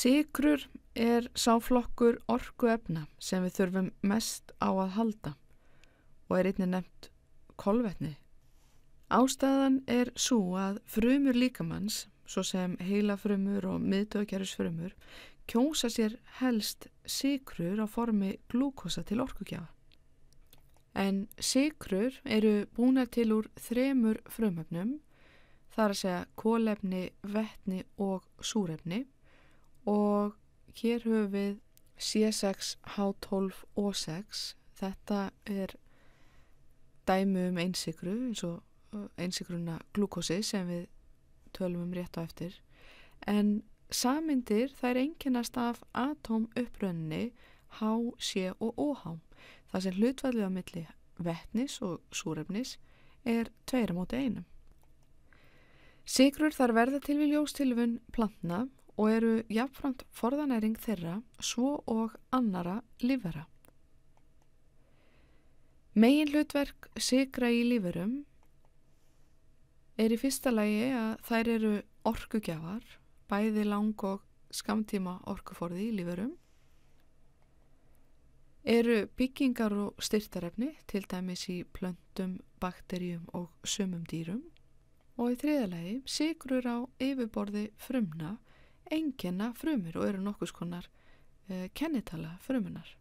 Sigrur er sáflokkur orguöfna sem við þurfum mest á að halda og er einnig nefnt kolvetni. Ástæðan er svo að frumur líkamanns, svo sem heilafrumur og miðdöðgerðisfrumur, kjósa sér helst sigrur á formi glúkosa til orkugjafa. En sigrur eru búna til úr þremur frumöfnum, þar að segja kólefni, vettni og súrefni og hér höfum við C6, H12 og 6 þetta er dæmu um einsikru eins og eh, einsikruna glúkosi sem við tölum um rétt á eftir en samindir það er enginnast af atómupprönni H, C og OH það sem hlutvallið á milli vettnis og súrefnis er tveira móti einum Sigrur þar verða til við ljóstilfun plantna og eru jafnframt forðanæring þeirra svo og annara lífvera. Megin hlutverk sigra í lífurum er í fyrsta lægi að þær eru orkugjafar, bæði lang og skamtíma orkuforði í lífurum, eru byggingar og styrtarefni, til dæmis í plöntum, bakterjum og sumum dýrum og í þriðalegi sigrur á yfirborði frumna enginna frumir og eru nokkus konar eh, kennitala frumunar.